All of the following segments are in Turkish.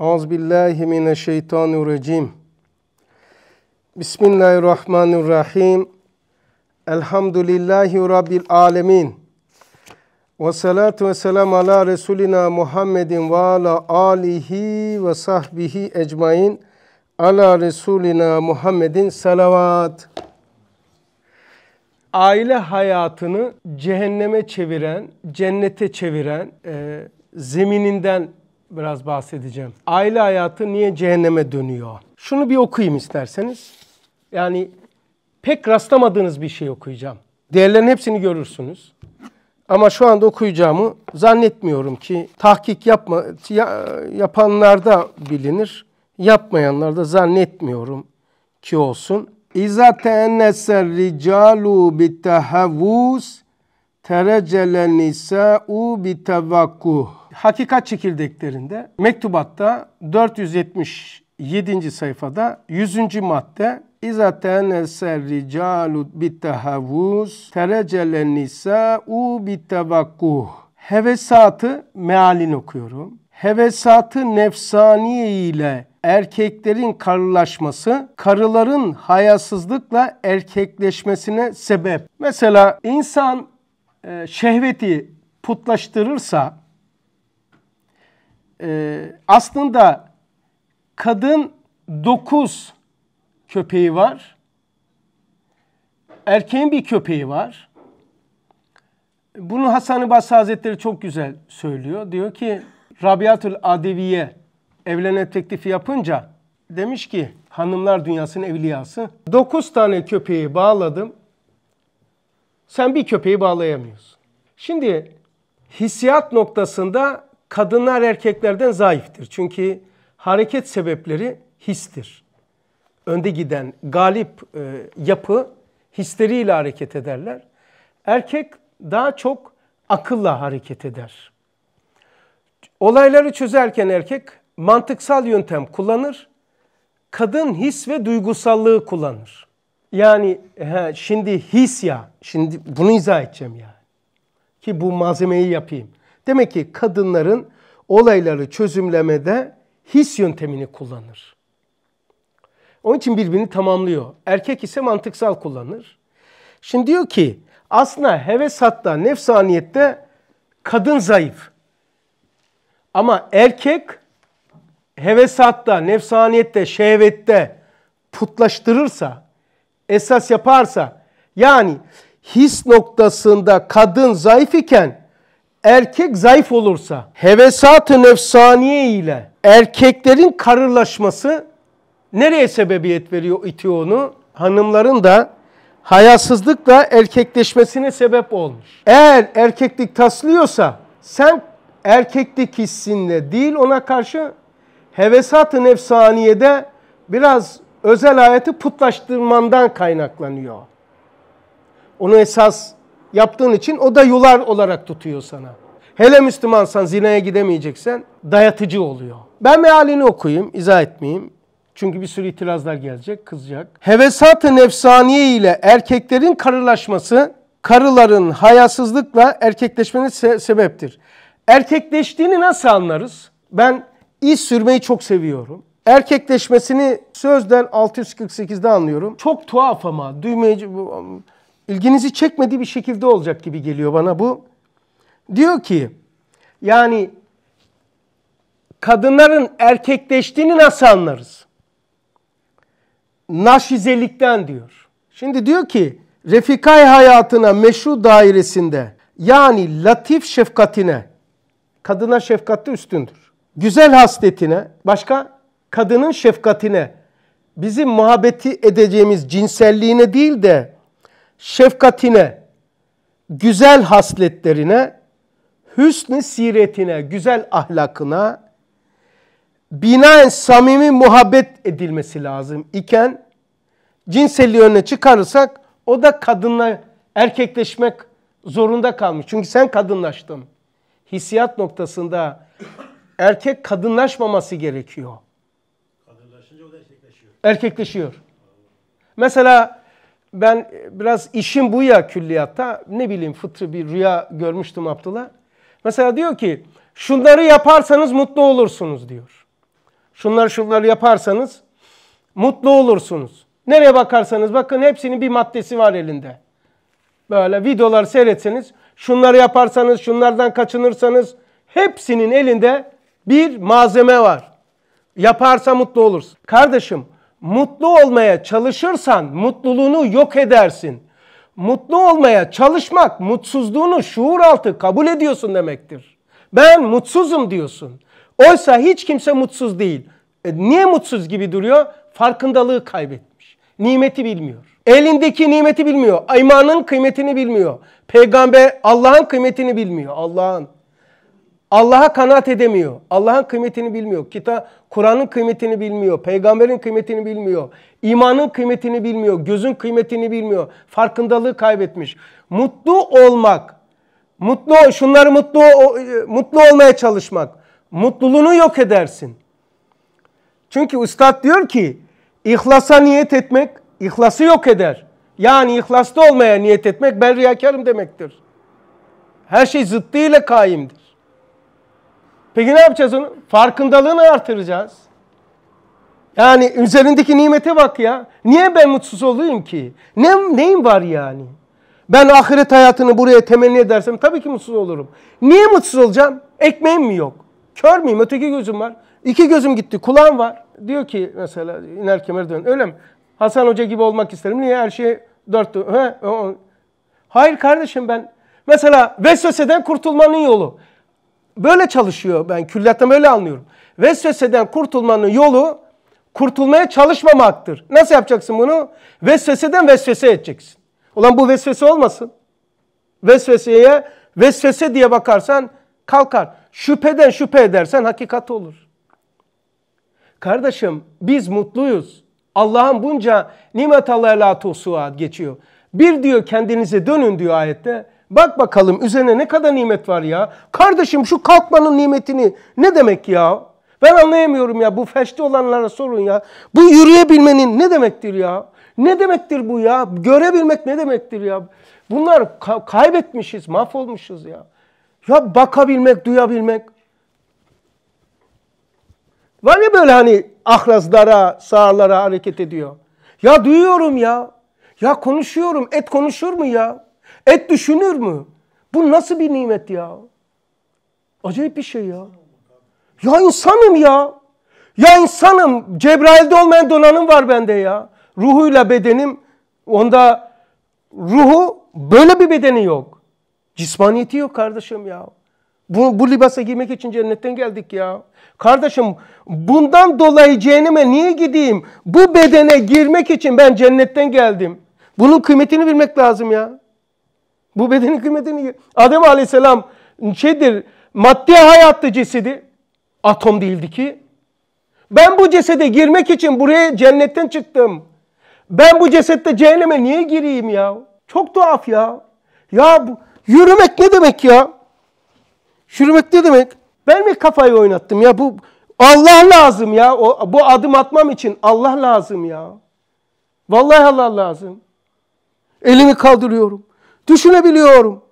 Euzubillahimineşşeytanirracim. Bismillahirrahmanirrahim. Elhamdülillahi Rabbil alemin. Ve salatu ve selam ala Resulina Muhammedin ve ala alihi ve sahbihi ecmain. Ala Resulina Muhammedin salavat. Aile hayatını cehenneme çeviren, cennete çeviren, e, zemininden biraz bahsedeceğim. Aile hayatı niye cehenneme dönüyor? Şunu bir okuyayım isterseniz. Yani pek rastlamadığınız bir şey okuyacağım. Değerlerin hepsini görürsünüz. Ama şu anda okuyacağımı zannetmiyorum ki tahkik yapma, ya, yapanlarda bilinir, yapmayanlarda zannetmiyorum ki olsun. İza teenneser ricalu bitehevvus terecele u bitevakkuh Hakikat çekirdeklerinde mektubatta 477. sayfada 100. madde İza teneser ricalu bittehavuz terecelen nisa'u bittevakkuh. Hevesatı mealin okuyorum. Hevesatı nefsaniye ile erkeklerin karılaşması, karıların hayasızlıkla erkekleşmesine sebep. Mesela insan e, şehveti putlaştırırsa, e, aslında kadın dokuz köpeği var. Erkeğin bir köpeği var. Bunu Hasan-ı Basri Hazretleri çok güzel söylüyor. Diyor ki Rabiatül Adeviye evlenen teklifi yapınca demiş ki hanımlar dünyasının evliyası. Dokuz tane köpeği bağladım. Sen bir köpeği bağlayamıyorsun. Şimdi hissiyat noktasında kadınlar erkeklerden zayıftır. Çünkü hareket sebepleri histir. Önde giden galip e, yapı hisleriyle hareket ederler. Erkek daha çok akılla hareket eder. Olayları çözerken erkek mantıksal yöntem kullanır. Kadın his ve duygusallığı kullanır. Yani he, şimdi his ya, şimdi bunu izah edeceğim ya Ki bu malzemeyi yapayım. Demek ki kadınların olayları çözümlemede his yöntemini kullanır. Onun için birbirini tamamlıyor. Erkek ise mantıksal kullanır. Şimdi diyor ki aslında heves hatta nefsaniyette kadın zayıf. Ama erkek hevesatta, nefsaniyette, şehvette putlaştırırsa, esas yaparsa yani his noktasında kadın zayıf iken erkek zayıf olursa hevesat-ı nefsaniye ile erkeklerin karılaşması nereye sebebiyet veriyor itiyor onu? Hanımların da hayasızlıkla erkekleşmesine sebep olmuş. Eğer erkeklik taslıyorsa sen erkeklik hissinle değil ona karşı hevesat-ı nefsaniyede biraz özel hayatı putlaştırmandan kaynaklanıyor. Onu esas yaptığın için o da yular olarak tutuyor sana. Hele Müslümansan zinaya gidemeyeceksen dayatıcı oluyor. Ben mealini okuyayım, izah etmeyeyim. Çünkü bir sürü itirazlar gelecek, kızacak. Hevesat-ı nefsaniye ile erkeklerin karılaşması, karıların hayasızlıkla erkekleşmenin se sebeptir. Erkekleştiğini nasıl anlarız? Ben iz sürmeyi çok seviyorum. Erkekleşmesini sözden 648'de anlıyorum. Çok tuhaf ama düğmeci ilginizi çekmediği bir şekilde olacak gibi geliyor bana bu. Diyor ki yani kadınların erkekleştiğini nasıl anlarız? Naşizelikten diyor. Şimdi diyor ki refikay hayatına meşru dairesinde yani latif şefkatine kadına şefkatli üstündür. Güzel hasletine başka kadının şefkatine bizim muhabbeti edeceğimiz cinselliğine değil de şefkatine, güzel hasletlerine, hüsnü siretine, güzel ahlakına binaen samimi muhabbet edilmesi lazım iken cinselliği önüne çıkarırsak o da kadınla erkekleşmek zorunda kalmış. Çünkü sen kadınlaştın. Hissiyat noktasında erkek kadınlaşmaması gerekiyor. Kadınlaşınca o da erkekleşiyor. Erkekleşiyor. Mesela ben biraz işim bu ya külliyatta. Ne bileyim fıtrı bir rüya görmüştüm Abdullah. Mesela diyor ki şunları yaparsanız mutlu olursunuz diyor. Şunları şunları yaparsanız mutlu olursunuz. Nereye bakarsanız bakın hepsinin bir maddesi var elinde. Böyle videolar seyretseniz şunları yaparsanız şunlardan kaçınırsanız hepsinin elinde bir malzeme var. Yaparsa mutlu olursun. Kardeşim mutlu olmaya çalışırsan mutluluğunu yok edersin. Mutlu olmaya çalışmak mutsuzluğunu şuur altı kabul ediyorsun demektir. Ben mutsuzum diyorsun. Oysa hiç kimse mutsuz değil. E niye mutsuz gibi duruyor? Farkındalığı kaybetmiş. Nimeti bilmiyor. Elindeki nimeti bilmiyor. Aymanın kıymetini bilmiyor. Peygamber Allah'ın kıymetini bilmiyor. Allah'ın. Allah'a kanaat edemiyor. Allah'ın kıymetini bilmiyor. Kita Kur'an'ın kıymetini bilmiyor. Peygamberin kıymetini bilmiyor. imanın kıymetini bilmiyor. Gözün kıymetini bilmiyor. Farkındalığı kaybetmiş. Mutlu olmak. Mutlu şunları mutlu e, mutlu olmaya çalışmak. Mutluluğunu yok edersin. Çünkü üstad diyor ki ihlasa niyet etmek ihlası yok eder. Yani ihlaslı olmaya niyet etmek ben riyakarım demektir. Her şey zıttıyla kaimdir. Peki ne yapacağız onu? Farkındalığını artıracağız. Yani üzerindeki nimete bak ya. Niye ben mutsuz olayım ki? Ne, neyim var yani? Ben ahiret hayatını buraya temenni edersem tabii ki mutsuz olurum. Niye mutsuz olacağım? Ekmeğim mi yok? Kör müyüm? Öteki gözüm var. İki gözüm gitti. Kulağım var. Diyor ki mesela iner kemer dön. Öyle mi? Hasan Hoca gibi olmak isterim. Niye her şey dört... He, o, Hayır kardeşim ben... Mesela vesveseden kurtulmanın yolu böyle çalışıyor ben külliyattan böyle anlıyorum. Vesveseden kurtulmanın yolu kurtulmaya çalışmamaktır. Nasıl yapacaksın bunu? Vesveseden vesvese edeceksin. Ulan bu vesvese olmasın. Vesveseye vesvese diye bakarsan kalkar. Şüpheden şüphe edersen hakikat olur. Kardeşim biz mutluyuz. Allah'ın bunca nimet Allah'a la geçiyor. Bir diyor kendinize dönün diyor ayette. Bak bakalım üzerine ne kadar nimet var ya. Kardeşim şu kalkmanın nimetini ne demek ya? Ben anlayamıyorum ya. Bu feşte olanlara sorun ya. Bu yürüyebilmenin ne demektir ya? Ne demektir bu ya? Görebilmek ne demektir ya? Bunlar ka kaybetmişiz, mahvolmuşuz ya. Ya bakabilmek, duyabilmek. Var ya böyle hani ahrazlara, sağlara hareket ediyor. Ya duyuyorum ya. Ya konuşuyorum. Et konuşur mu ya? Et düşünür mü? Bu nasıl bir nimet ya? Acayip bir şey ya. Ya insanım ya. Ya insanım. Cebrail'de olmayan donanım var bende ya. Ruhuyla bedenim. Onda ruhu böyle bir bedeni yok. Cismaniyeti yok kardeşim ya. Bu, bu libasa giymek için cennetten geldik ya. Kardeşim bundan dolayı cehenneme niye gideyim? Bu bedene girmek için ben cennetten geldim. Bunun kıymetini bilmek lazım ya. Bu bedenin kıymetini Adem Aleyhisselam şeydir maddi hayattı cesedi. Atom değildi ki. Ben bu cesede girmek için buraya cennetten çıktım. Ben bu cesette cehenneme niye gireyim ya? Çok tuhaf ya. Ya bu, yürümek ne demek ya? Yürümek ne demek? Ben mi kafayı oynattım ya? Bu Allah lazım ya. O, bu adım atmam için Allah lazım ya. Vallahi Allah lazım. Elimi kaldırıyorum. Düşünebiliyorum.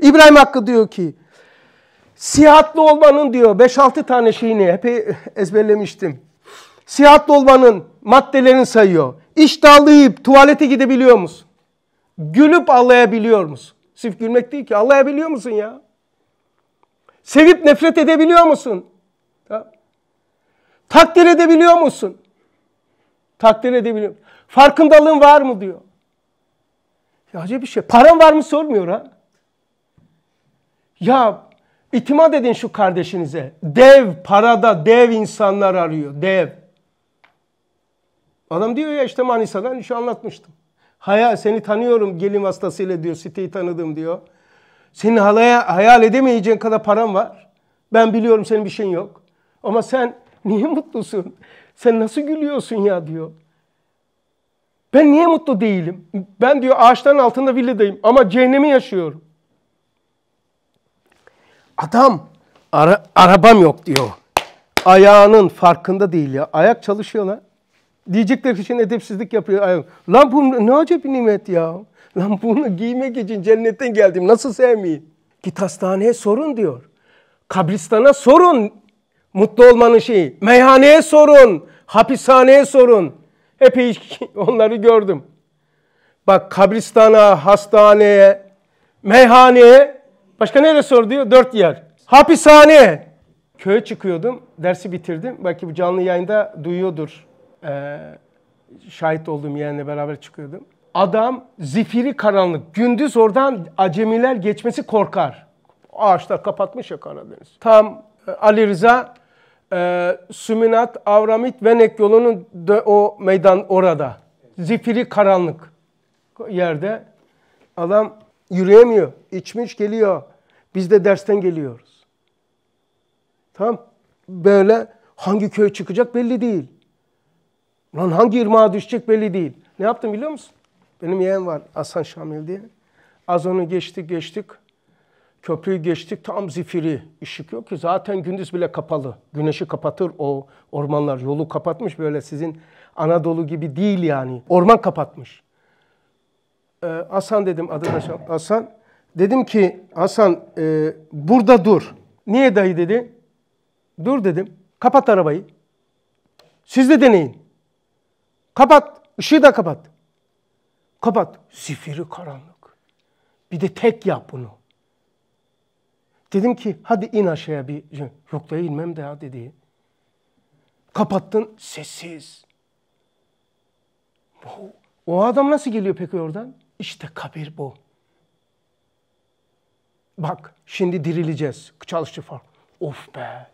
İbrahim Hakkı diyor ki sihatlı olmanın diyor 5-6 tane şeyini epey ezberlemiştim. Sihatlı olmanın maddelerini sayıyor. İştahlayıp tuvalete gidebiliyor musun? Gülüp ağlayabiliyor musun? Sırf gülmek değil ki ağlayabiliyor musun ya? Sevip nefret edebiliyor musun? Ya. Takdir edebiliyor musun? Takdir edebiliyor. Farkındalığın var mı diyor. Ya acayip bir şey. Paran var mı sormuyor ha. Ya itimat edin şu kardeşinize. Dev parada dev insanlar arıyor. Dev. Adam diyor ya işte Manisa'dan şu şey anlatmıştım. Hayal seni tanıyorum gelim hastasıyla diyor. Siteyi tanıdım diyor. Senin halaya hayal edemeyeceğin kadar param var. Ben biliyorum senin bir şeyin yok. Ama sen niye mutlusun? Sen nasıl gülüyorsun ya diyor. Ben niye mutlu değilim? Ben diyor ağaçların altında villadayım ama cehennemi yaşıyorum. Adam ara, arabam yok diyor. Ayağının farkında değil ya. Ayak çalışıyor lan. Diyecekler için edepsizlik yapıyor ayağım. Lan bu ne acayip bir nimet ya. Lan bunu giymek için cennetten geldim. Nasıl sevmeyeyim? Git hastaneye sorun diyor. Kabristana sorun. Mutlu olmanın şeyi. Meyhaneye sorun. Hapishaneye sorun. Epey onları gördüm. Bak kabristana, hastaneye, meyhaneye, başka neresi sor diyor? Dört yer. Hapishane. Köye çıkıyordum, dersi bitirdim. Belki bu canlı yayında duyuyordur. Ee, şahit olduğum yeğenle beraber çıkıyordum. Adam zifiri karanlık. Gündüz oradan acemiler geçmesi korkar. Ağaçlar kapatmış ya Karadeniz. Tam e, Ali Rıza e, Süminat, Avramit, Venek yolunun de o meydan orada. Zifiri karanlık yerde. Adam yürüyemiyor. İçmiş geliyor. Biz de dersten geliyoruz. Tamam. Böyle hangi köy çıkacak belli değil. Lan hangi irmağa düşecek belli değil. Ne yaptım biliyor musun? Benim yeğen var Hasan Şamil diye. Az onu geçtik geçtik. Köprüyü geçtik tam zifiri ışık yok ki zaten gündüz bile kapalı. Güneşi kapatır o ormanlar yolu kapatmış böyle sizin Anadolu gibi değil yani. Orman kapatmış. Ee, Hasan dedim adı Hasan. Dedim ki Hasan e, burada dur. Niye dayı dedi. Dur dedim. Kapat arabayı. Siz de deneyin. Kapat. Işığı da kapat. Kapat. Zifiri karanlık. Bir de tek yap bunu. Dedim ki hadi in aşağıya bir. Yok da inmem de ya dedi. Kapattın sessiz. O adam nasıl geliyor peki oradan? İşte kabir bu. Bak şimdi dirileceğiz. Çalıştı fark. Of be.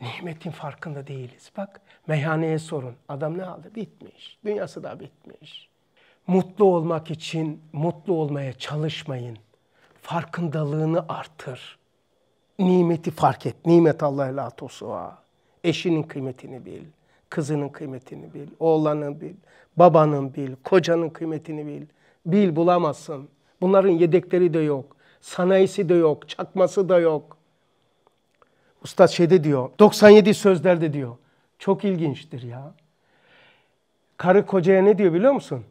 Nimetin farkında değiliz. Bak meyhaneye sorun. Adam ne aldı? Bitmiş. Dünyası da bitmiş. Mutlu olmak için mutlu olmaya çalışmayın farkındalığını artır. Nimeti fark et. Nimet Allah'ı la Eşinin kıymetini bil. Kızının kıymetini bil. Oğlanın bil. Babanın bil. Kocanın kıymetini bil. Bil bulamazsın. Bunların yedekleri de yok. Sanayisi de yok. Çakması da yok. Ustad şeyde diyor. 97 sözlerde diyor. Çok ilginçtir ya. Karı kocaya ne diyor biliyor musun?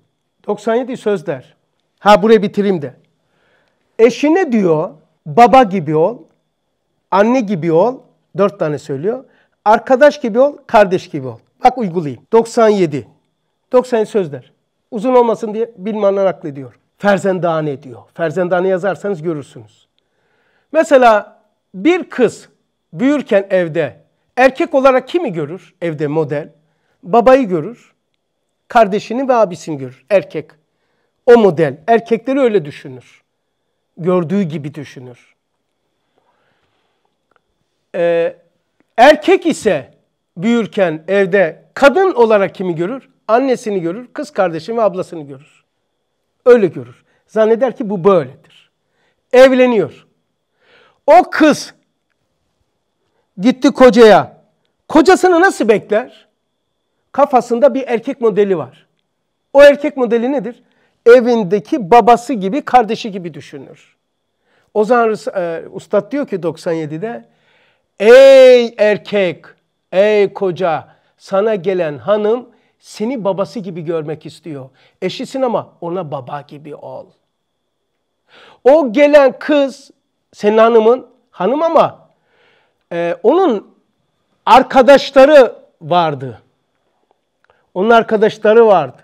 97 sözler. Ha buraya bitireyim de. Eşine diyor baba gibi ol, anne gibi ol, dört tane söylüyor. Arkadaş gibi ol, kardeş gibi ol. Bak uygulayayım. 97. 97 sözler. Uzun olmasın diye bilmanlar diyor. Ferzendane diyor. Ferzendane yazarsanız görürsünüz. Mesela bir kız büyürken evde erkek olarak kimi görür? Evde model. Babayı görür. Kardeşini ve abisini görür. Erkek. O model. Erkekleri öyle düşünür gördüğü gibi düşünür. Ee, erkek ise büyürken evde kadın olarak kimi görür? Annesini görür, kız kardeşini ve ablasını görür. Öyle görür. Zanneder ki bu böyledir. Evleniyor. O kız gitti kocaya. Kocasını nasıl bekler? Kafasında bir erkek modeli var. O erkek modeli nedir? evindeki babası gibi, kardeşi gibi düşünür. O zaman e, Ustad diyor ki 97'de, ey erkek, ey koca sana gelen hanım seni babası gibi görmek istiyor. Eşisin ama ona baba gibi ol. O gelen kız senin hanımın, hanım ama e, onun arkadaşları vardı. Onun arkadaşları vardı.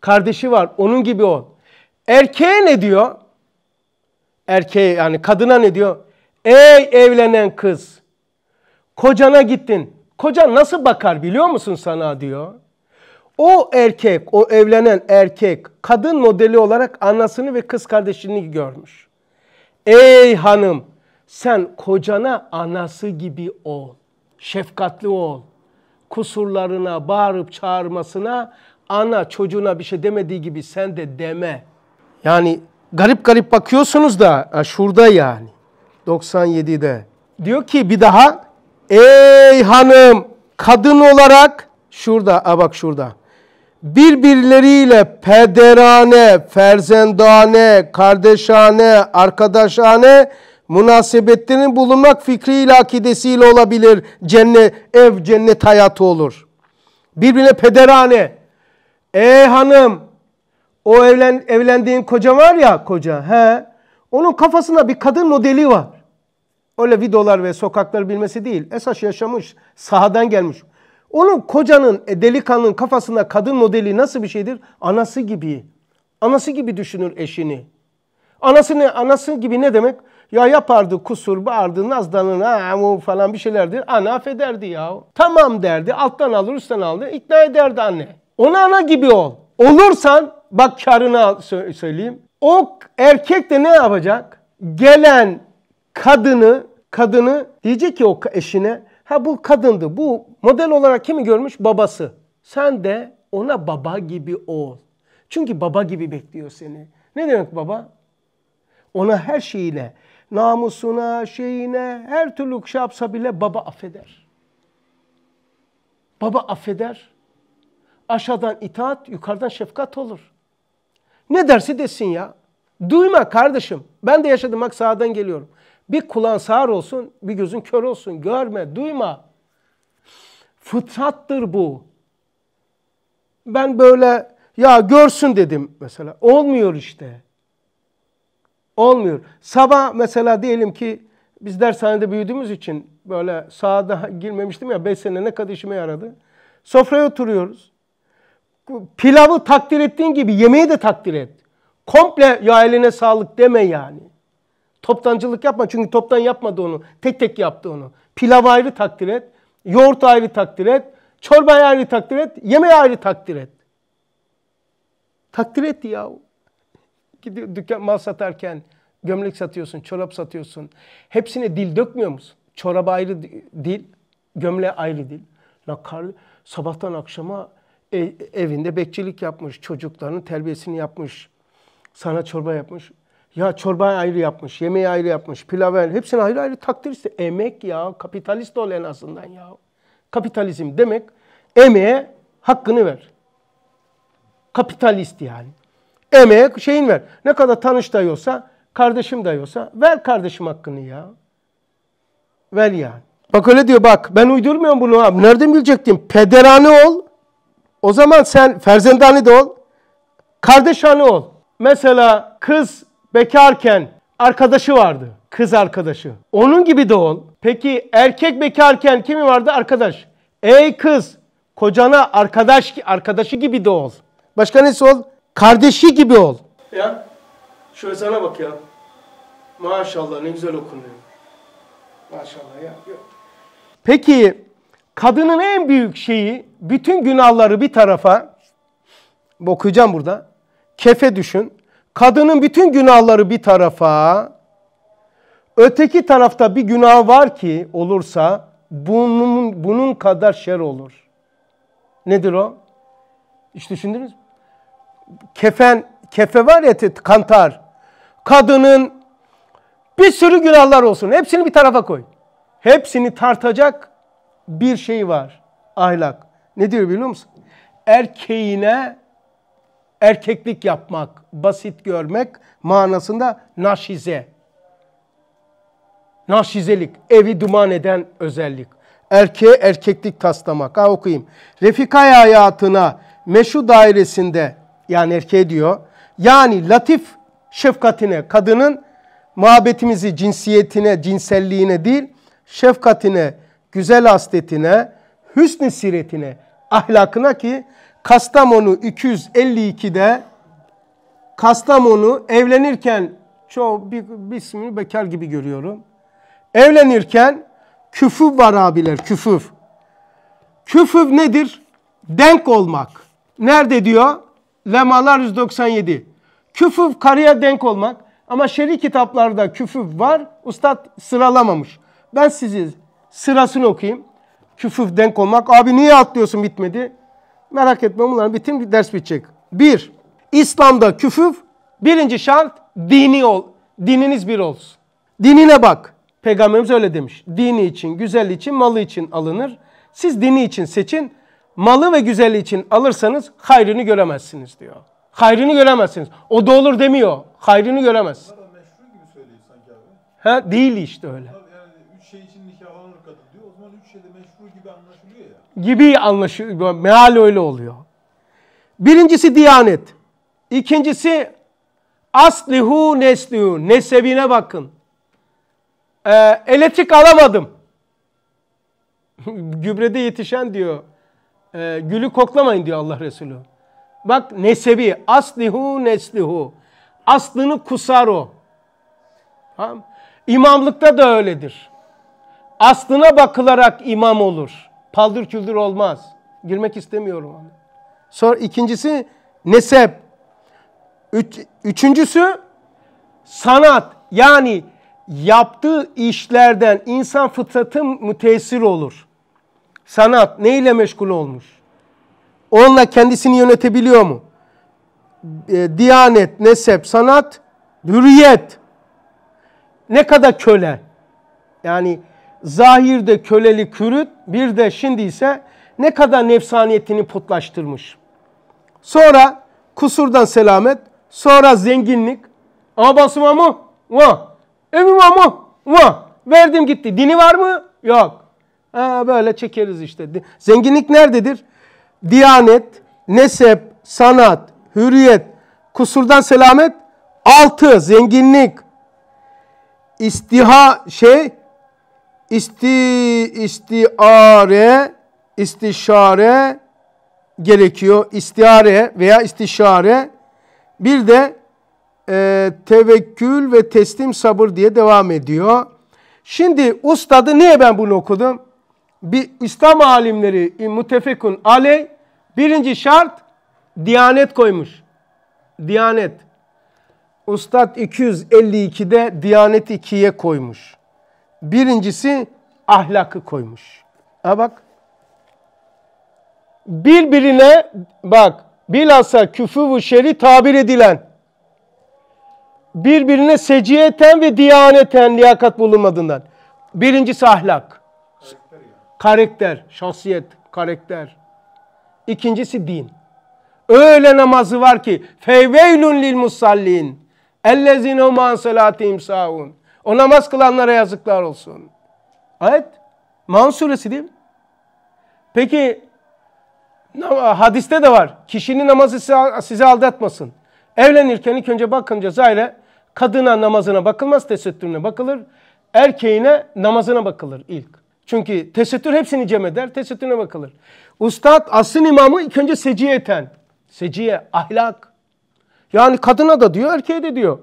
Kardeşi var. Onun gibi ol. Erkeğe ne diyor? Erkeğe yani kadına ne diyor? Ey evlenen kız. Kocana gittin. Koca nasıl bakar biliyor musun sana diyor. O erkek, o evlenen erkek kadın modeli olarak anasını ve kız kardeşini görmüş. Ey hanım sen kocana anası gibi ol. Şefkatli ol. Kusurlarına bağırıp çağırmasına ana çocuğuna bir şey demediği gibi sen de deme. Yani garip garip bakıyorsunuz da şurada yani 97'de. Diyor ki bir daha ey hanım kadın olarak şurada a bak şurada birbirleriyle pederane, ferzendane, kardeşane, arkadaşane münasebetlerin bulunmak fikriyle akidesiyle olabilir. Cennet, ev cennet hayatı olur. Birbirine pederane, e hanım o evlen, evlendiğin koca var ya koca he onun kafasında bir kadın modeli var. Öyle videolar ve sokakları bilmesi değil. Esas yaşamış, sahadan gelmiş. Onun kocanın, e, delikanlının kafasında kadın modeli nasıl bir şeydir? Anası gibi. Anası gibi düşünür eşini. Anası ne? Anası gibi ne demek? Ya yapardı kusur, bağırdı, nazlanır, ha, falan bir şeylerdir. Ana affederdi ya. Tamam derdi, alttan alır, üstten alır, ikna ederdi anne. Ona ana gibi ol. Olursan bak karını söyleyeyim. O erkek de ne yapacak? Gelen kadını kadını diyecek ki o eşine ha bu kadındı. Bu model olarak kimi görmüş? Babası. Sen de ona baba gibi ol. Çünkü baba gibi bekliyor seni. Ne demek baba? Ona her şeyine namusuna, şeyine, her türlü şey yapsa bile baba affeder. Baba affeder aşağıdan itaat, yukarıdan şefkat olur. Ne dersi desin ya. Duyma kardeşim. Ben de yaşadım bak sağdan geliyorum. Bir kulağın sağır olsun, bir gözün kör olsun. Görme, duyma. Fıtrattır bu. Ben böyle ya görsün dedim mesela. Olmuyor işte. Olmuyor. Sabah mesela diyelim ki biz dershanede büyüdüğümüz için böyle sahada girmemiştim ya 5 sene ne kadar işime yaradı. Sofraya oturuyoruz pilavı takdir ettiğin gibi yemeği de takdir et. Komple ya eline sağlık deme yani. Toptancılık yapma çünkü toptan yapmadı onu. Tek tek yaptı onu. Pilav ayrı takdir et. Yoğurt ayrı takdir et. Çorba ayrı takdir et. Yemeği ayrı takdir et. Takdir et ya. Gidiyor dükkan mal satarken gömlek satıyorsun, çorap satıyorsun. Hepsine dil dökmüyor musun? Çorap ayrı dil, gömle ayrı dil. La kar, sabahtan akşama e, evinde bekçilik yapmış, çocuklarının terbiyesini yapmış. Sana çorba yapmış. Ya çorba ayrı yapmış, yemeği ayrı yapmış, pilavı ayrı. Hepsini ayrı ayrı takdir işte. Emek ya, kapitalist ol en azından ya. Kapitalizm demek emeğe hakkını ver. Kapitalist yani. Emeğe şeyin ver. Ne kadar tanış da olsa, kardeşim da olsa ver kardeşim hakkını ya. Ver yani. Bak öyle diyor bak ben uydurmuyorum bunu abi. Nereden bilecektim? Pederane ol, o zaman sen ferzendani de ol, kardeşhane ol. Mesela kız bekarken arkadaşı vardı. Kız arkadaşı. Onun gibi de ol. Peki erkek bekarken kimi vardı? Arkadaş. Ey kız kocana arkadaş arkadaşı gibi de ol. Başka nesi ol? Kardeşi gibi ol. Ya şöyle sana bak ya. Maşallah ne güzel okunuyor. Maşallah ya. Peki Kadının en büyük şeyi bütün günahları bir tarafa okuyacağım burada. Kefe düşün. Kadının bütün günahları bir tarafa öteki tarafta bir günah var ki olursa bunun, bunun kadar şer olur. Nedir o? Hiç düşündünüz mü? Kefen, kefe var ya kantar. Kadının bir sürü günahlar olsun. Hepsini bir tarafa koy. Hepsini tartacak bir şey var. Ahlak. Ne diyor biliyor musun? Erkeğine erkeklik yapmak, basit görmek manasında naşize. Naşizelik, evi duman eden özellik. Erkeğe erkeklik taslamak. Ha okuyayım. Refikay hayatına meşu dairesinde yani erkeğe diyor. Yani latif şefkatine, kadının muhabbetimizi cinsiyetine, cinselliğine değil, şefkatine, güzel astetine, hüsnü siretine, ahlakına ki Kastamonu 252'de Kastamonu evlenirken çoğu bir, bir bekar gibi görüyorum. Evlenirken küfüv var abiler küfüv. Küfüv nedir? Denk olmak. Nerede diyor? Lemalar 197. Küfüv karıya denk olmak. Ama şer'i kitaplarda küfüv var. Ustad sıralamamış. Ben sizi Sırasını okuyayım. Küfür denk olmak. Abi niye atlıyorsun bitmedi? Merak etme bunların bitim bir ders bitecek. Bir, İslam'da küfür birinci şart dini ol. Dininiz bir olsun. Dinine bak. Peygamberimiz öyle demiş. Dini için, güzelliği için, malı için alınır. Siz dini için seçin. Malı ve güzelliği için alırsanız hayrını göremezsiniz diyor. Hayrını göremezsiniz. O da olur demiyor. Hayrını göremezsin. Ha, değil işte öyle. gibi anlaşılıyor. Meal öyle oluyor. Birincisi diyanet. İkincisi aslihu neslihu. Nesebine bakın. Ee, elektrik alamadım. Gübrede yetişen diyor. Ee, gülü koklamayın diyor Allah Resulü. Bak nesebi. Aslihu neslihu. Aslını kusar o. Tamam. İmamlıkta da öyledir. Aslına bakılarak imam olur. Paldır küldür olmaz. Girmek istemiyorum. Sonra ikincisi nesep. Üç, üçüncüsü sanat. Yani yaptığı işlerden insan fıtratı müteessir olur. Sanat neyle meşgul olmuş? Onunla kendisini yönetebiliyor mu? E, diyanet, nesep, sanat, hürriyet. Ne kadar köle. Yani zahirde köleli kürüt, bir de şimdi ise ne kadar nefsaniyetini putlaştırmış. Sonra kusurdan selamet, sonra zenginlik. Ama basıma mı? Va. Evim mı? Verdim gitti. Dini var mı? Yok. Ha, böyle çekeriz işte. Zenginlik nerededir? Diyanet, nesep, sanat, hürriyet, kusurdan selamet, altı, zenginlik, istiha şey, isti istiare istişare gerekiyor. İstiare veya istişare bir de e, tevekkül ve teslim sabır diye devam ediyor. Şimdi ustadı niye ben bunu okudum? Bir İslam alimleri e, mütefekun aley birinci şart diyanet koymuş. Diyanet. Ustad 252'de Diyanet ikiye koymuş. Birincisi ahlakı koymuş. Ha bak. Birbirine bak bilhassa küfü ve şeri tabir edilen birbirine seciyeten ve diyaneten liyakat bulunmadığından. Birincisi ahlak. Karakter, yani. karakter şahsiyet, karakter. İkincisi din. Öyle namazı var ki feyveylun lil musallin ellezine man salatihim saun. O namaz kılanlara yazıklar olsun. Ayet Maun suresi değil mi? Peki hadiste de var. Kişinin namazı sizi aldatmasın. Evlenirken ilk önce bakın cezayla kadına namazına bakılmaz tesettürüne bakılır. Erkeğine namazına bakılır ilk. Çünkü tesettür hepsini cem eder. Tesettürüne bakılır. Ustad asıl imamı ilk önce seciye eten. Seciye, ahlak. Yani kadına da diyor, erkeğe de diyor.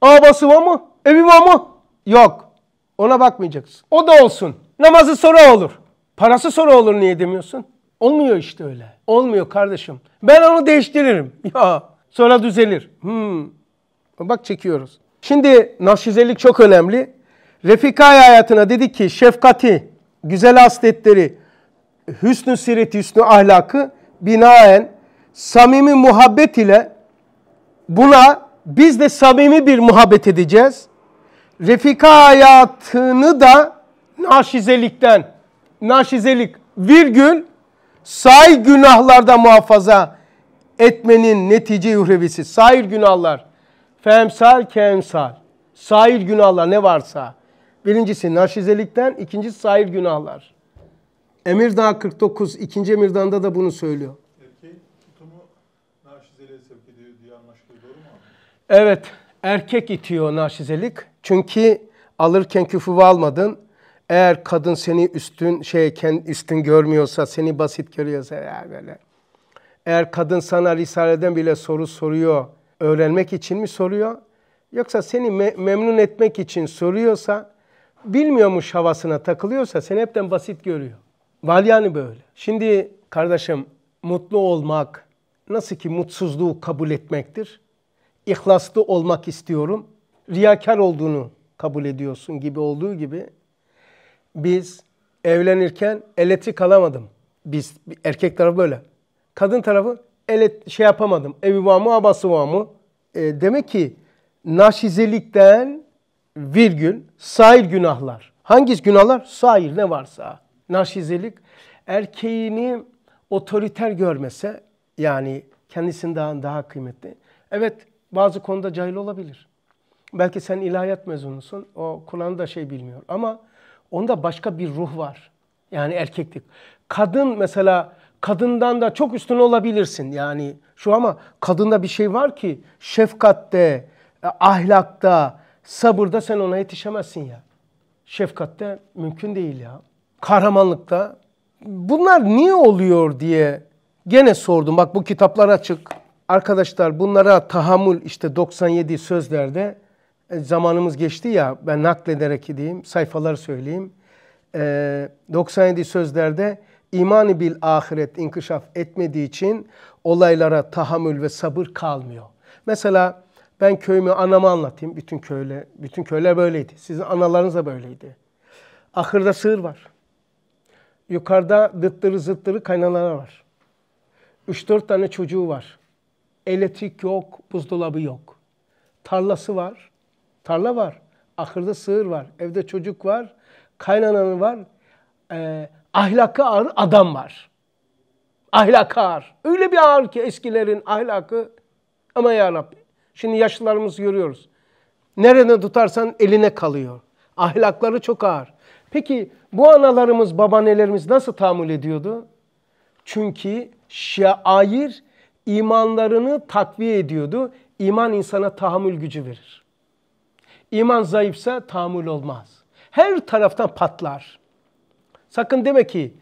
Abası var mı? Ev imamı? Yok. Ona bakmayacaksın. O da olsun. Namazı sonra olur. Parası sonra olur niye demiyorsun? Olmuyor işte öyle. Olmuyor kardeşim. Ben onu değiştiririm. Ya sonra düzelir. Hmm. Bak çekiyoruz. Şimdi nafşizelik çok önemli. Refika'yı hayatına dedik ki şefkati, güzel hasletleri, hüsnü sireti, hüsnü ahlakı binaen samimi muhabbet ile buna biz de samimi bir muhabbet edeceğiz. Refika hayatını da naşizelikten, naşizelik virgül say günahlarda muhafaza etmenin netice uhrevisi. Sair günahlar. Femsal, kemsal. Sair günahlar ne varsa. Birincisi naşizelikten, ikincisi sair günahlar. Emirdağ 49, ikinci Emirdağ'da da bunu söylüyor. Erkeğin tutumu naşizeliğe sevk ediyor diye anlaşılıyor. mu? Evet. Erkek itiyor naşizelik. Çünkü alırken küfüvü almadın. Eğer kadın seni üstün şey üstün görmüyorsa, seni basit görüyorsa ya böyle. Eğer kadın sana risaleden bile soru soruyor, öğrenmek için mi soruyor? Yoksa seni me memnun etmek için soruyorsa, bilmiyormuş havasına takılıyorsa seni hepten basit görüyor. Var yani böyle. Şimdi kardeşim mutlu olmak nasıl ki mutsuzluğu kabul etmektir. İhlaslı olmak istiyorum riyakar olduğunu kabul ediyorsun gibi olduğu gibi biz evlenirken eleti kalamadım. Biz erkek tarafı böyle. Kadın tarafı elet şey yapamadım. Evi var mı, abası var mı? E, demek ki naşizelikten virgül sair günahlar. Hangi günahlar? Sair ne varsa. Naşizelik erkeğini otoriter görmese yani kendisinden daha kıymetli. Evet bazı konuda cahil olabilir. Belki sen ilahiyat mezunusun. O Kur'an'ı da şey bilmiyor. Ama onda başka bir ruh var. Yani erkeklik. Kadın mesela kadından da çok üstün olabilirsin. Yani şu ama kadında bir şey var ki şefkatte, ahlakta, sabırda sen ona yetişemezsin ya. Şefkatte mümkün değil ya. Kahramanlıkta. Bunlar niye oluyor diye gene sordum. Bak bu kitaplar açık. Arkadaşlar bunlara tahammül işte 97 sözlerde e, zamanımız geçti ya ben naklederek gideyim sayfaları söyleyeyim. E, 97 sözlerde imanı bil ahiret inkişaf etmediği için olaylara tahammül ve sabır kalmıyor. Mesela ben köyümü anama anlatayım. Bütün köyle, bütün köyler böyleydi. Sizin analarınız da böyleydi. Ahırda sığır var. Yukarıda dıttırı zıttırı kaynanalar var. 3-4 tane çocuğu var. Elektrik yok, buzdolabı yok. Tarlası var tarla var, akırda sığır var, evde çocuk var, kaynananı var, e, ahlakı ağır adam var. ahlak ağır. Öyle bir ağır ki eskilerin ahlakı ama ya Rabbi. Şimdi yaşlılarımızı görüyoruz. Nerede tutarsan eline kalıyor. Ahlakları çok ağır. Peki bu analarımız, babanelerimiz nasıl tahammül ediyordu? Çünkü şair imanlarını takviye ediyordu. İman insana tahammül gücü verir. İman zayıfsa tahammül olmaz. Her taraftan patlar. Sakın deme ki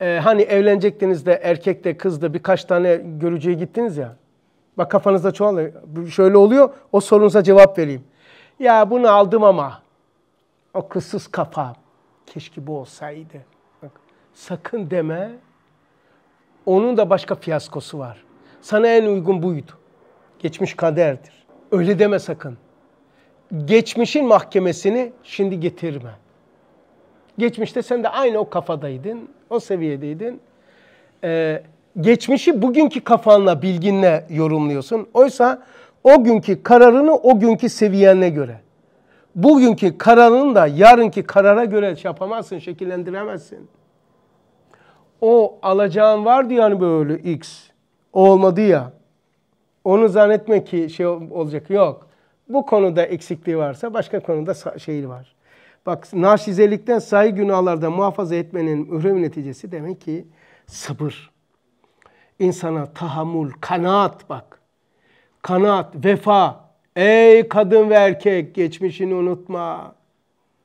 e, hani evlenecektiniz de erkek de kız da birkaç tane görücüye gittiniz ya. Bak kafanızda çoğalıyor. Şöyle oluyor o sorunuza cevap vereyim. Ya bunu aldım ama o kızsız kafa. Keşke bu olsaydı. Bak, sakın deme. Onun da başka fiyaskosu var. Sana en uygun buydu. Geçmiş kaderdir. Öyle deme sakın geçmişin mahkemesini şimdi getirme. Geçmişte sen de aynı o kafadaydın, o seviyedeydin. Ee, geçmişi bugünkü kafanla, bilginle yorumluyorsun. Oysa o günkü kararını o günkü seviyene göre. Bugünkü kararını da yarınki karara göre şey yapamazsın, şekillendiremezsin. O alacağın vardı yani böyle X. O olmadı ya. Onu zannetme ki şey olacak. Yok. Bu konuda eksikliği varsa başka konuda şey var. Bak naşizelikten sahi günahlarda muhafaza etmenin mührim neticesi demek ki sabır. İnsana tahammül, kanaat bak. Kanaat, vefa. Ey kadın ve erkek geçmişini unutma.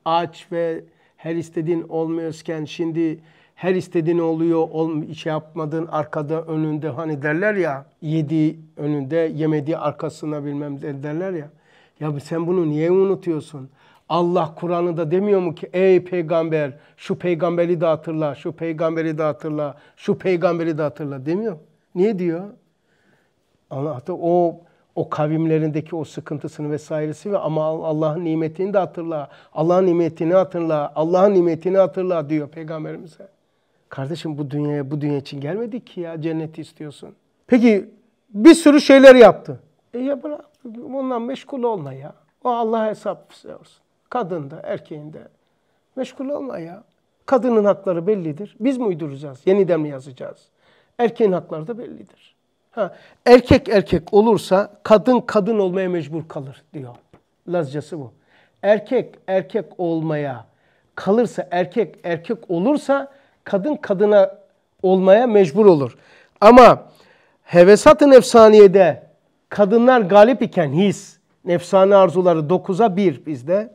Aç ve her istediğin olmuyorken şimdi her istediğin oluyor, ol, şey yapmadın arkada önünde hani derler ya yedi önünde yemediği arkasına bilmem derler ya. Ya sen bunu niye unutuyorsun? Allah Kur'an'ı da demiyor mu ki ey peygamber şu peygamberi de hatırla, şu peygamberi de hatırla, şu peygamberi de hatırla demiyor. Niye diyor? Hatta o o kavimlerindeki o sıkıntısını vesairesi ve ama Allah'ın nimetini de hatırla. Allah'ın nimetini hatırla. Allah'ın nimetini hatırla diyor peygamberimize. Kardeşim bu dünyaya bu dünya için gelmedik ki ya cenneti istiyorsun. Peki bir sürü şeyler yaptı. E ya bırak. Ondan meşgul olma ya. O Allah hesap istiyorsun. Kadın da, erkeğin de. Meşgul olma ya. Kadının hakları bellidir. Biz mi uyduracağız? Yeniden mi yazacağız? Erkeğin hakları da bellidir. Ha, erkek erkek olursa kadın kadın olmaya mecbur kalır diyor. Lazcası bu. Erkek erkek olmaya kalırsa, erkek erkek olursa kadın kadına olmaya mecbur olur. Ama hevesat-ı nefsaniyede Kadınlar galip iken his, nefsani arzuları 9'a 1 bizde.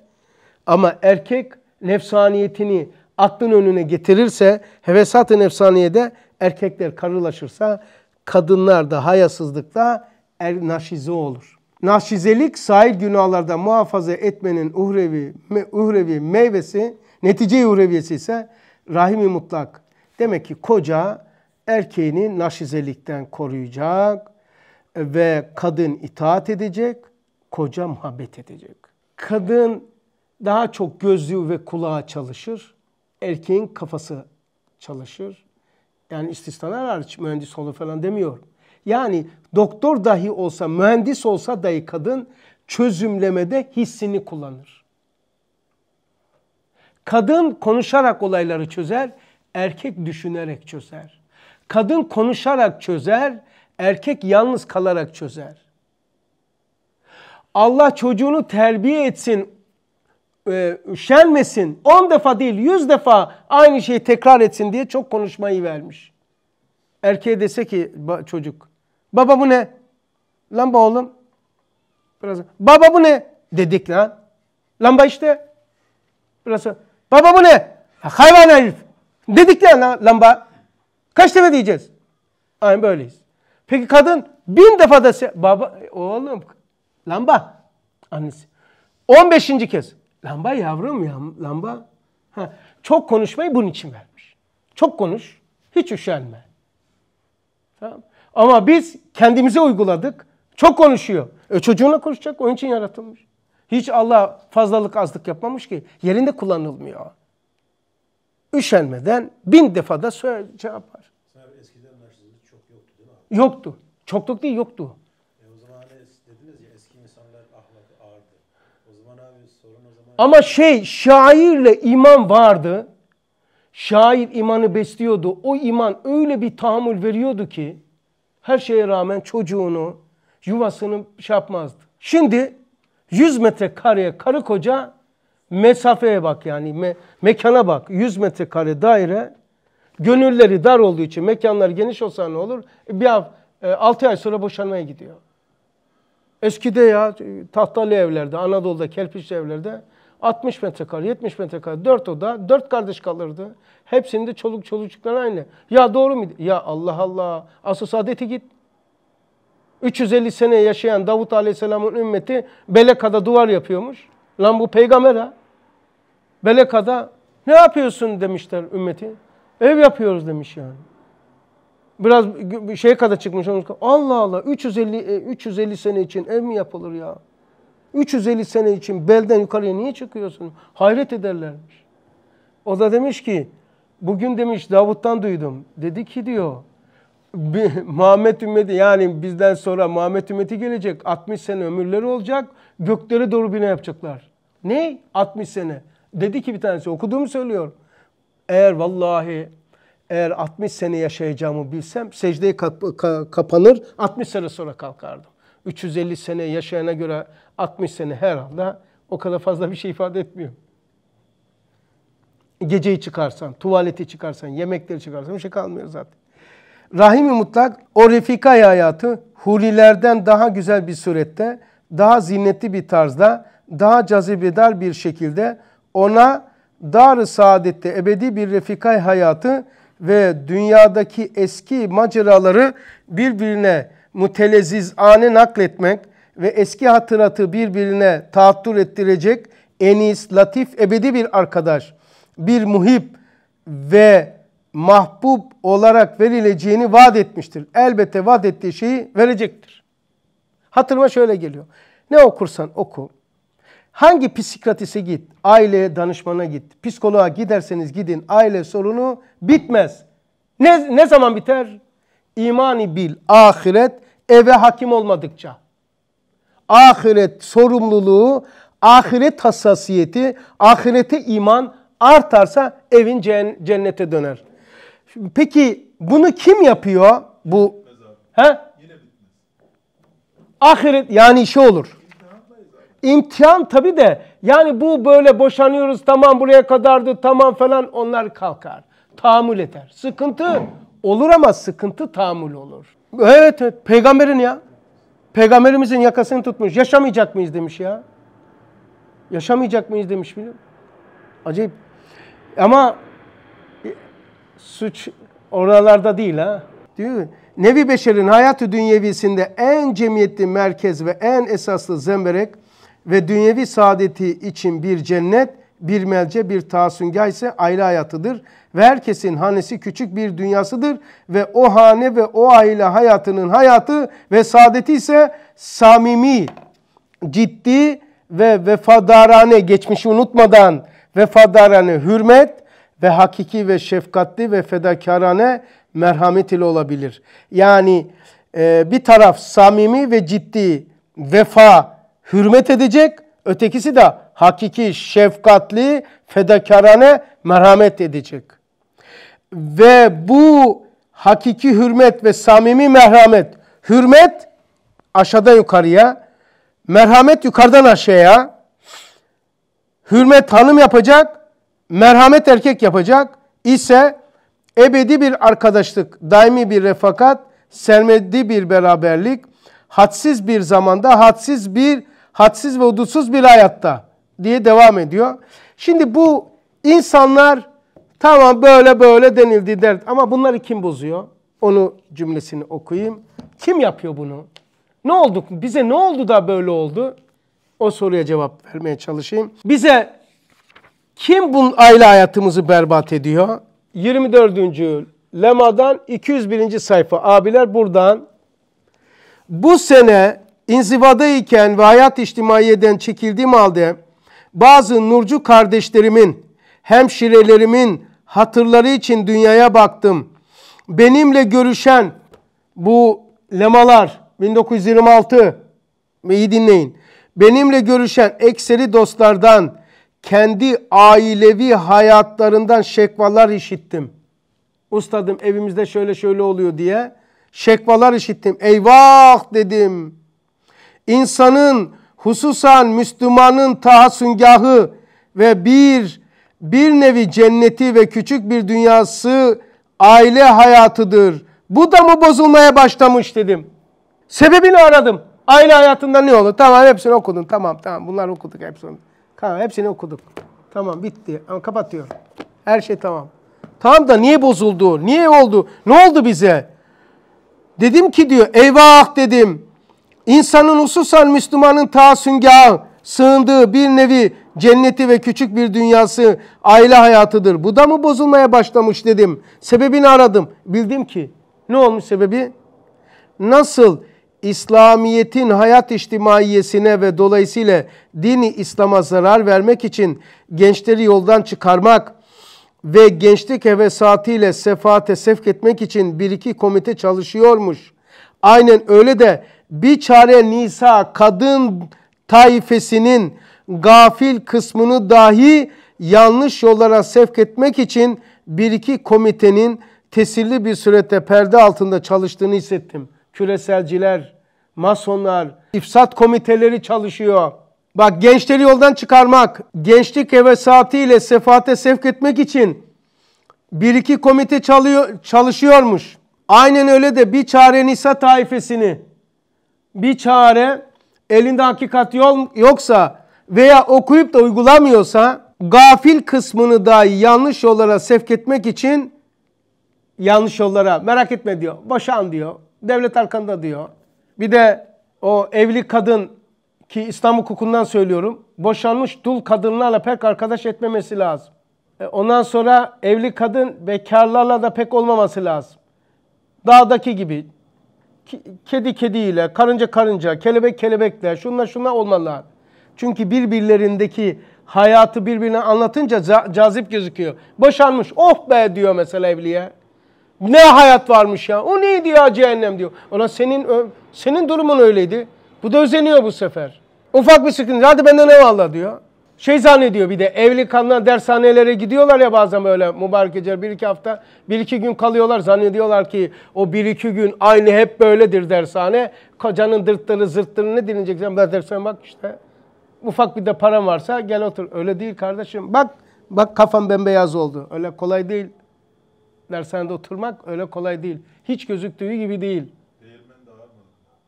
Ama erkek nefsaniyetini aklın önüne getirirse, hevesat-ı nefsaniyede erkekler karılaşırsa, kadınlar da hayasızlıkta er, naşize olur. Naşizelik sahil günahlarda muhafaza etmenin uhrevi, me, uhrevi meyvesi, netice uhreviyesi ise rahimi mutlak. Demek ki koca erkeğini naşizelikten koruyacak, ve kadın itaat edecek, koca muhabbet edecek. Kadın daha çok gözü ve kulağı çalışır, erkeğin kafası çalışır. Yani istisnalar hariç mühendis olur falan demiyor. Yani doktor dahi olsa, mühendis olsa dahi kadın çözümlemede hissini kullanır. Kadın konuşarak olayları çözer, erkek düşünerek çözer. Kadın konuşarak çözer, erkek yalnız kalarak çözer. Allah çocuğunu terbiye etsin, e, üşenmesin, on defa değil yüz defa aynı şeyi tekrar etsin diye çok konuşmayı vermiş. Erkeğe dese ki çocuk, baba bu ne? Lamba oğlum. Biraz, baba bu ne? Dedik lan. Lamba işte. Biraz, baba bu ne? Hayvan herif. Dedik lan lamba. Kaç defa diyeceğiz? Aynı böyleyiz. Peki kadın bin defa da se baba oğlum lamba annesi. 15. kez lamba yavrum ya lamba. Ha, çok konuşmayı bunun için vermiş. Çok konuş hiç üşenme. Tamam. Ama biz kendimize uyguladık. Çok konuşuyor. E çocuğuna konuşacak onun için yaratılmış. Hiç Allah fazlalık azlık yapmamış ki yerinde kullanılmıyor. Üşenmeden bin defada cevap var. Yoktu. Çokluk değil yoktu. E o zaman hani dediniz ya eski insanlar ahlakı ağırdı. O zaman abi sorun o zaman... Ama şey şairle iman vardı. Şair imanı besliyordu. O iman öyle bir tahammül veriyordu ki her şeye rağmen çocuğunu, yuvasını şey yapmazdı. Şimdi 100 metre kareye karı koca mesafeye bak yani me mekana bak. 100 metre kare daire Gönülleri dar olduğu için mekanlar geniş olsa ne olur? E, bir hafta, e, 6 ay sonra boşanmaya gidiyor. Eskide ya e, tahtalı evlerde, Anadolu'da kelpiçli evlerde 60 metrekare, 70 metrekare, 4 oda, 4 kardeş kalırdı. Hepsinde çoluk çocuklar aynı. Ya doğru mu? Ya Allah Allah. Asıl saadeti git. 350 sene yaşayan Davut Aleyhisselam'ın ümmeti Beleka'da duvar yapıyormuş. Lan bu peygamber ha. Beleka'da ne yapıyorsun demişler ümmeti. Ev yapıyoruz demiş yani. Biraz şey kadar çıkmış. Allah Allah 350 350 e, sene için ev mi yapılır ya? 350 sene için belden yukarıya niye çıkıyorsun? Hayret ederlermiş. O da demiş ki bugün demiş Davut'tan duydum. Dedi ki diyor Muhammed ümmeti yani bizden sonra Muhammed ümmeti gelecek. 60 sene ömürleri olacak. Göklere doğru bina yapacaklar. Ne? 60 sene. Dedi ki bir tanesi okuduğumu söylüyor. Eğer vallahi eğer 60 sene yaşayacağımı bilsem secdeye kap ka kapanır 60 sene sonra kalkardım. 350 sene yaşayana göre 60 sene herhalde o kadar fazla bir şey ifade etmiyor. Geceyi çıkarsan, tuvaleti çıkarsan, yemekleri çıkarsan bir şey kalmıyor zaten. Rahimi Mutlak o refikay hayatı hurilerden daha güzel bir surette, daha zinnetli bir tarzda, daha cazibedar bir şekilde ona dar-ı saadette ebedi bir refikay hayatı ve dünyadaki eski maceraları birbirine mutelezizane nakletmek ve eski hatıratı birbirine taattur ettirecek enis, latif, ebedi bir arkadaş, bir muhip ve mahbub olarak verileceğini vaat etmiştir. Elbette vaat ettiği şeyi verecektir. Hatırıma şöyle geliyor. Ne okursan oku, Hangi psikiyatrise git, aile danışmana git, psikoloğa giderseniz gidin aile sorunu bitmez. Ne, ne zaman biter? İmani bil, ahiret eve hakim olmadıkça. Ahiret sorumluluğu, ahiret hassasiyeti, ahirete iman artarsa evin cennete döner. Peki bunu kim yapıyor? Bu he? Ahiret yani şey olur. İmtihan tabii de yani bu böyle boşanıyoruz tamam buraya kadardı tamam falan onlar kalkar. Tahammül eder. Sıkıntı olur ama sıkıntı tahammül olur. Evet evet peygamberin ya. Peygamberimizin yakasını tutmuş. Yaşamayacak mıyız demiş ya. Yaşamayacak mıyız demiş biliyor musun? Acayip. Ama e, suç oralarda değil ha. Değil mi? Nevi Beşer'in hayatı dünyevisinde en cemiyetli merkez ve en esaslı zemberek ve dünyevi saadeti için bir cennet, bir melce, bir tasungah ise aile hayatıdır. Ve herkesin hanesi küçük bir dünyasıdır ve o hane ve o aile hayatının hayatı ve saadeti ise samimi, ciddi ve vefadarane, geçmişi unutmadan vefadarane hürmet ve hakiki ve şefkatli ve fedakarane merhamet ile olabilir. Yani e, bir taraf samimi ve ciddi vefa, hürmet edecek, ötekisi de hakiki, şefkatli, fedakarane merhamet edecek. Ve bu hakiki hürmet ve samimi merhamet, hürmet aşağıdan yukarıya, merhamet yukarıdan aşağıya, hürmet hanım yapacak, merhamet erkek yapacak ise ebedi bir arkadaşlık, daimi bir refakat, sermedi bir beraberlik, hadsiz bir zamanda, hadsiz bir hadsiz ve hudutsuz bir hayatta diye devam ediyor. Şimdi bu insanlar tamam böyle böyle denildi der ama bunları kim bozuyor? Onu cümlesini okuyayım. Kim yapıyor bunu? Ne olduk? Bize ne oldu da böyle oldu? O soruya cevap vermeye çalışayım. Bize kim bu aile hayatımızı berbat ediyor? 24. Lema'dan 201. sayfa. Abiler buradan bu sene inzivadayken ve hayat içtimaiyeden çekildiğim halde bazı nurcu kardeşlerimin, hemşirelerimin hatırları için dünyaya baktım. Benimle görüşen bu lemalar 1926 iyi dinleyin. Benimle görüşen ekseri dostlardan kendi ailevi hayatlarından şekvalar işittim. Ustadım evimizde şöyle şöyle oluyor diye şekvalar işittim. Eyvah dedim insanın hususan Müslümanın tahassüngahı ve bir bir nevi cenneti ve küçük bir dünyası aile hayatıdır. Bu da mı bozulmaya başlamış dedim. Sebebini aradım. Aile hayatında ne olur? Tamam hepsini okudun. Tamam tamam bunlar okuduk hepsini. Tamam hepsini okuduk. Tamam bitti. Ama kapatıyorum. Her şey tamam. Tamam da niye bozuldu? Niye oldu? Ne oldu bize? Dedim ki diyor eyvah dedim. İnsanın hususan Müslümanın ta süngahı, sığındığı bir nevi cenneti ve küçük bir dünyası aile hayatıdır. Bu da mı bozulmaya başlamış dedim. Sebebini aradım. Bildim ki ne olmuş sebebi? Nasıl İslamiyet'in hayat içtimaiyesine ve dolayısıyla dini İslam'a zarar vermek için gençleri yoldan çıkarmak ve gençlik hevesatıyla sefaate sevk etmek için bir iki komite çalışıyormuş. Aynen öyle de bir çare Nisa kadın taifesinin gafil kısmını dahi yanlış yollara sevk etmek için bir iki komitenin tesirli bir surette perde altında çalıştığını hissettim. Küreselciler, masonlar, ifsat komiteleri çalışıyor. Bak gençleri yoldan çıkarmak, gençlik hevesatiyle sefate sevk etmek için bir iki komite çalıyor, çalışıyormuş. Aynen öyle de bir çare Nisa taifesini bir çare elinde hakikat yoksa veya okuyup da uygulamıyorsa gafil kısmını da yanlış yollara sevk etmek için yanlış yollara merak etme diyor. Boşan diyor. Devlet arkanda diyor. Bir de o evli kadın ki İslam hukukundan söylüyorum. Boşanmış dul kadınlarla pek arkadaş etmemesi lazım. E, ondan sonra evli kadın bekarlarla da pek olmaması lazım. Dağdaki gibi kedi kediyle, karınca karınca, kelebek kelebekle, şunla şunla olmalılar. Çünkü birbirlerindeki hayatı birbirine anlatınca cazip gözüküyor. Boşanmış, oh be diyor mesela evliye. Ne hayat varmış ya, o neydi ya cehennem diyor. Ona senin senin durumun öyleydi. Bu da özeniyor bu sefer. Ufak bir sıkıntı, hadi benden ne valla diyor. Şey zannediyor bir de evli kanlar dershanelere gidiyorlar ya bazen böyle mübarek geceler bir iki hafta bir iki gün kalıyorlar zannediyorlar ki o bir iki gün aynı hep böyledir dershane. Kocanın dırtları zırtları ne dinleyecek ben dersen bak işte ufak bir de param varsa gel otur. Öyle değil kardeşim bak bak kafam bembeyaz oldu öyle kolay değil. Dershanede oturmak öyle kolay değil. Hiç gözüktüğü gibi değil.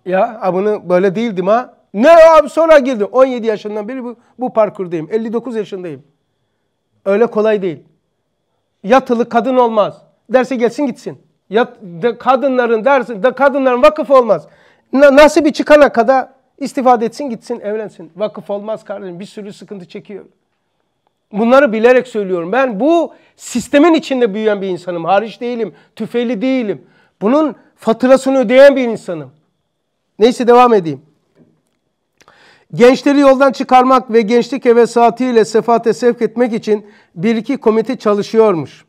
Ya bunu böyle değildim ha. Ne abi sonra girdim. 17 yaşından beri bu, bu parkurdayım. 59 yaşındayım. Öyle kolay değil. Yatılı kadın olmaz. Derse gelsin gitsin. Yat, de, kadınların dersi, de, kadınların vakıf olmaz. Na, nasıl bir çıkana kadar istifade etsin gitsin evlensin. Vakıf olmaz kardeşim. Bir sürü sıkıntı çekiyor. Bunları bilerek söylüyorum. Ben bu sistemin içinde büyüyen bir insanım. Hariç değilim. Tüfeli değilim. Bunun faturasını ödeyen bir insanım. Neyse devam edeyim. Gençleri yoldan çıkarmak ve gençlik eve saatiyle sefate sevk etmek için bir iki komite çalışıyormuş.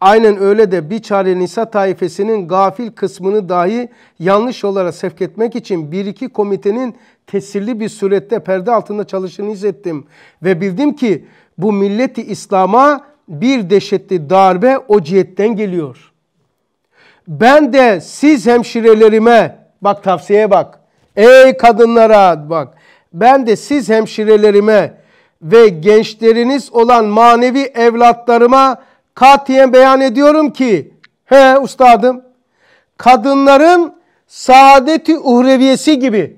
Aynen öyle de bir çare Nisa taifesinin gafil kısmını dahi yanlış olarak sevk etmek için bir iki komitenin tesirli bir surette perde altında çalışını izlettim. Ve bildim ki bu milleti İslam'a bir dehşetli darbe o cihetten geliyor. Ben de siz hemşirelerime bak tavsiyeye bak. Ey kadınlara bak. Ben de siz hemşirelerime ve gençleriniz olan manevi evlatlarıma katiyen beyan ediyorum ki he ustadım kadınların saadeti uhreviyesi gibi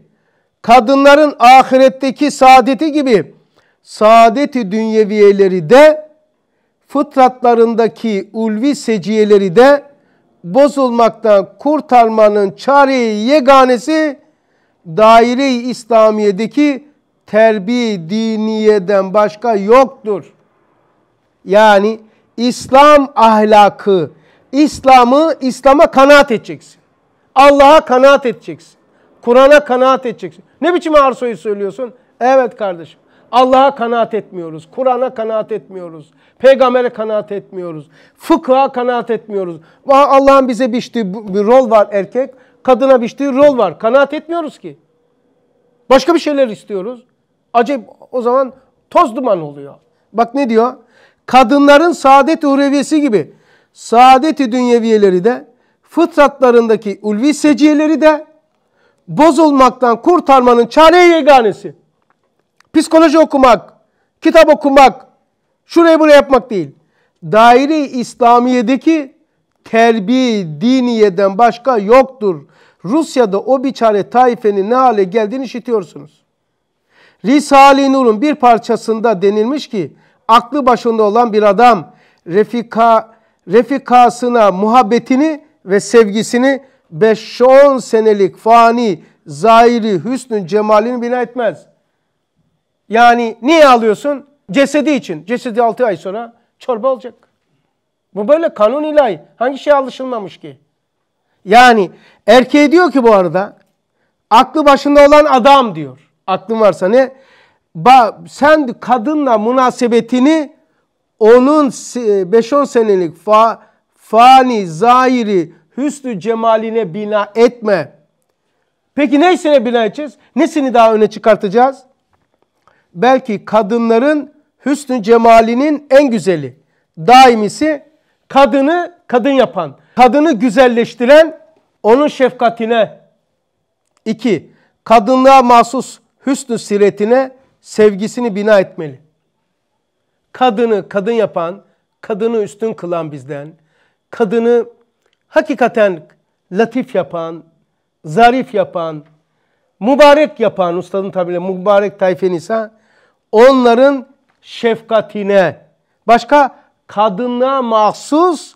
kadınların ahiretteki saadeti gibi saadeti dünyeviyeleri de fıtratlarındaki ulvi seciyeleri de bozulmaktan kurtarmanın çareyi yeganesi daire-i İslamiye'deki terbiye diniyeden başka yoktur. Yani İslam ahlakı, İslam'ı İslam'a kanaat edeceksin. Allah'a kanaat edeceksin. Kur'an'a kanaat edeceksin. Ne biçim arsoyu söylüyorsun? Evet kardeşim. Allah'a kanaat etmiyoruz. Kur'an'a kanaat etmiyoruz. Peygamber'e kanaat etmiyoruz. Fıkha kanaat etmiyoruz. Allah'ın bize biçtiği bir rol var erkek kadına biçtiği rol var. Kanaat etmiyoruz ki. Başka bir şeyler istiyoruz. Acayip o zaman toz duman oluyor. Bak ne diyor? Kadınların saadet hureviyesi gibi saadeti i dünyeviyeleri de fıtratlarındaki ulvi seciyeleri de bozulmaktan kurtarmanın çare yeganesi. Psikoloji okumak, kitap okumak, şurayı buraya yapmak değil. Daire-i İslamiye'deki terbi diniyeden başka yoktur. Rusya'da o biçare taifenin ne hale geldiğini işitiyorsunuz. Risale-i Nur'un bir parçasında denilmiş ki aklı başında olan bir adam refika, refikasına muhabbetini ve sevgisini 5-10 senelik fani zahiri hüsnün cemalini bina etmez. Yani niye alıyorsun? Cesedi için. Cesedi 6 ay sonra çorba olacak. Bu böyle kanun ilahi. Hangi şey alışılmamış ki? Yani erkeğe diyor ki bu arada aklı başında olan adam diyor. Aklın varsa ne? Ba, sen kadınla münasebetini onun 5-10 senelik fa, fani, zahiri, hüsnü cemaline bina etme. Peki nesine bina edeceğiz? Nesini daha öne çıkartacağız? Belki kadınların hüsnü cemalinin en güzeli, daimisi Kadını kadın yapan, kadını güzelleştiren onun şefkatine. İki, Kadınlığa mahsus hüsnü siretine sevgisini bina etmeli. Kadını kadın yapan, kadını üstün kılan bizden, kadını hakikaten latif yapan, zarif yapan, mübarek yapan, ustadın tabiriyle mübarek tayfen ise onların şefkatine. Başka kadına mahsus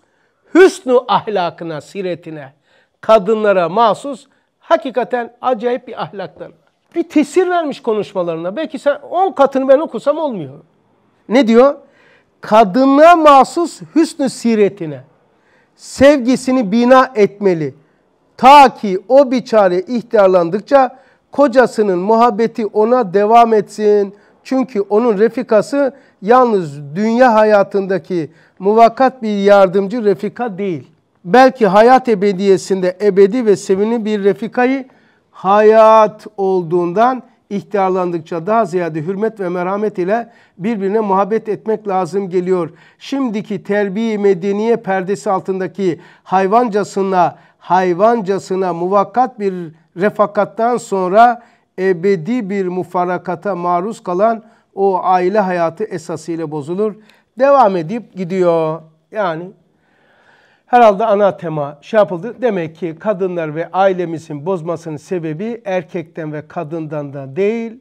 hüsnü ahlakına, siretine, kadınlara mahsus hakikaten acayip bir ahlakları Bir tesir vermiş konuşmalarına. Belki sen 10 katını ben okusam olmuyor. Ne diyor? Kadına mahsus hüsnü siretine sevgisini bina etmeli. Ta ki o biçare ihtiyarlandıkça kocasının muhabbeti ona devam etsin.'' Çünkü onun refikası yalnız dünya hayatındaki muvakkat bir yardımcı refika değil. Belki hayat ebediyesinde ebedi ve sevini bir refikayı hayat olduğundan ihtiyarlandıkça daha ziyade hürmet ve merhamet ile birbirine muhabbet etmek lazım geliyor. Şimdiki terbiye medeniye perdesi altındaki hayvancasına hayvancasına muvakkat bir refakattan sonra ebedi bir mufarakata maruz kalan o aile hayatı esasıyla bozulur. Devam edip gidiyor. Yani herhalde ana tema şey yapıldı. Demek ki kadınlar ve ailemizin bozmasının sebebi erkekten ve kadından da değil.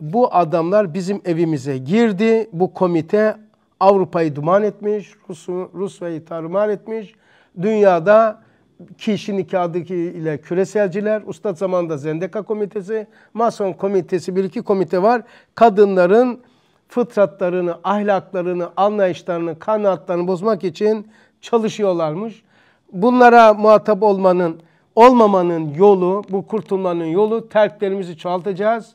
Bu adamlar bizim evimize girdi. Bu komite Avrupa'yı duman etmiş, Rus'u, Rusya'yı tarumar etmiş. Dünyada kişi nikahındaki ile küreselciler, ustad zamanında Zendeka Komitesi, Mason Komitesi bir iki komite var. Kadınların fıtratlarını, ahlaklarını, anlayışlarını, kanaatlarını bozmak için çalışıyorlarmış. Bunlara muhatap olmanın, olmamanın yolu, bu kurtulmanın yolu terklerimizi çoğaltacağız.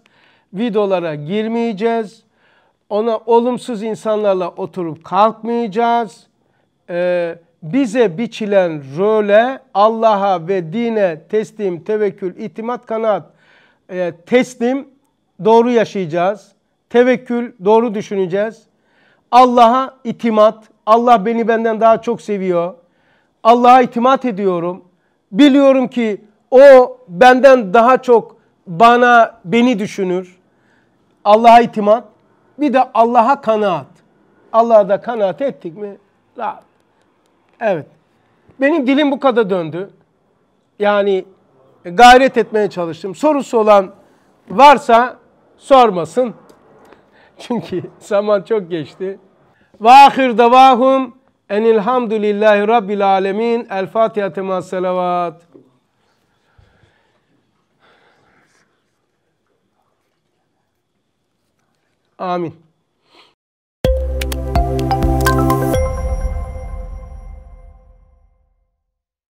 Videolara girmeyeceğiz. Ona olumsuz insanlarla oturup kalkmayacağız. Eee bize biçilen role Allah'a ve dine teslim, tevekkül, itimat, kanaat, e, teslim doğru yaşayacağız. Tevekkül doğru düşüneceğiz. Allah'a itimat, Allah beni benden daha çok seviyor. Allah'a itimat ediyorum. Biliyorum ki o benden daha çok bana beni düşünür. Allah'a itimat. Bir de Allah'a kanaat. Allah'a da kanaat ettik mi? Rahat. Evet. Benim dilim bu kadar döndü. Yani e, gayret etmeye çalıştım. Sorusu olan varsa sormasın. Çünkü zaman çok geçti. Vahir davahum enilhamdülillahi rabbil alemin. El Fatiha tema selavat. Amin.